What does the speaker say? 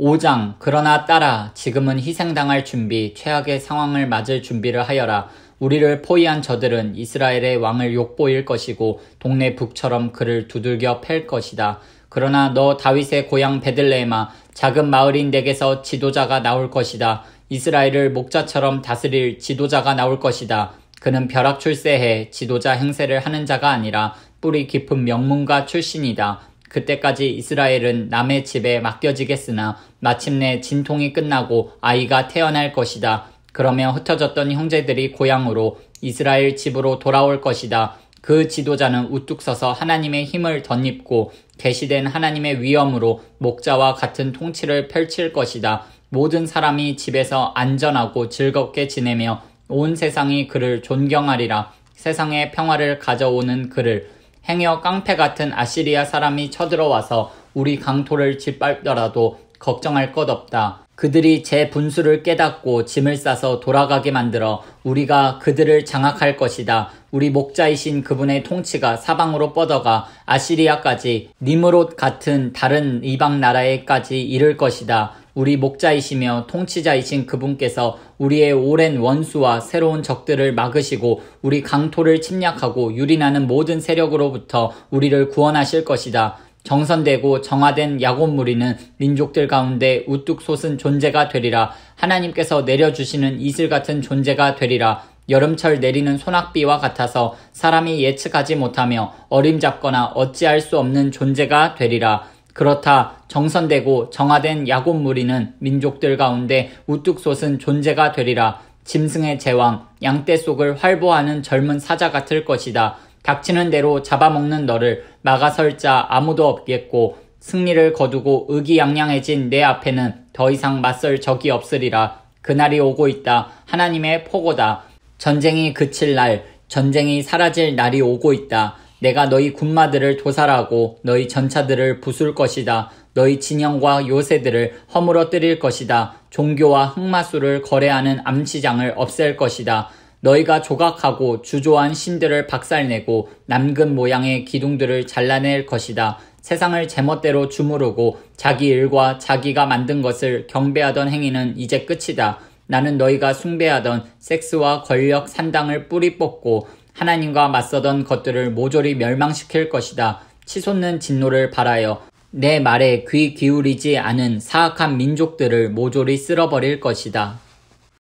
5장 그러나 따라 지금은 희생당할 준비 최악의 상황을 맞을 준비를 하여라 우리를 포위한 저들은 이스라엘의 왕을 욕보일 것이고 동네 북처럼 그를 두들겨 팰 것이다 그러나 너 다윗의 고향 베들레헴아 작은 마을인 댁에서 지도자가 나올 것이다 이스라엘을 목자처럼 다스릴 지도자가 나올 것이다 그는 벼락 출세해 지도자 행세를 하는 자가 아니라 뿌리 깊은 명문가 출신이다 그때까지 이스라엘은 남의 집에 맡겨지겠으나 마침내 진통이 끝나고 아이가 태어날 것이다. 그러면 흩어졌던 형제들이 고향으로 이스라엘 집으로 돌아올 것이다. 그 지도자는 우뚝 서서 하나님의 힘을 덧입고 계시된 하나님의 위엄으로 목자와 같은 통치를 펼칠 것이다. 모든 사람이 집에서 안전하고 즐겁게 지내며 온 세상이 그를 존경하리라. 세상에 평화를 가져오는 그를 행여 깡패 같은 아시리아 사람이 쳐들어와서 우리 강토를 짓밟더라도 걱정할 것 없다. 그들이 제 분수를 깨닫고 짐을 싸서 돌아가게 만들어 우리가 그들을 장악할 것이다. 우리 목자이신 그분의 통치가 사방으로 뻗어가 아시리아까지 니므롯 같은 다른 이방 나라에까지 이를 것이다. 우리 목자이시며 통치자이신 그분께서 우리의 오랜 원수와 새로운 적들을 막으시고 우리 강토를 침략하고 유린하는 모든 세력으로부터 우리를 구원하실 것이다. 정선되고 정화된 야곱 무리는 민족들 가운데 우뚝 솟은 존재가 되리라. 하나님께서 내려주시는 이슬 같은 존재가 되리라. 여름철 내리는 소낙비와 같아서 사람이 예측하지 못하며 어림잡거나 어찌할 수 없는 존재가 되리라. 그렇다 정선되고 정화된 야곱 무리는 민족들 가운데 우뚝 솟은 존재가 되리라. 짐승의 제왕, 양떼 속을 활보하는 젊은 사자 같을 것이다. 닥치는 대로 잡아먹는 너를 막아설 자 아무도 없겠고 승리를 거두고 의기양양해진 내 앞에는 더 이상 맞설 적이 없으리라. 그날이 오고 있다. 하나님의 포고다. 전쟁이 그칠 날, 전쟁이 사라질 날이 오고 있다. 내가 너희 군마들을 도살하고 너희 전차들을 부술 것이다. 너희 진영과 요새들을 허물어뜨릴 것이다. 종교와 흑마술을 거래하는 암시장을 없앨 것이다. 너희가 조각하고 주조한 신들을 박살내고 남근 모양의 기둥들을 잘라낼 것이다. 세상을 제멋대로 주무르고 자기 일과 자기가 만든 것을 경배하던 행위는 이제 끝이다. 나는 너희가 숭배하던 섹스와 권력 산당을 뿌리 뽑고 하나님과 맞서던 것들을 모조리 멸망시킬 것이다. 치솟는 진노를 발하여 내 말에 귀 기울이지 않은 사악한 민족들을 모조리 쓸어버릴 것이다.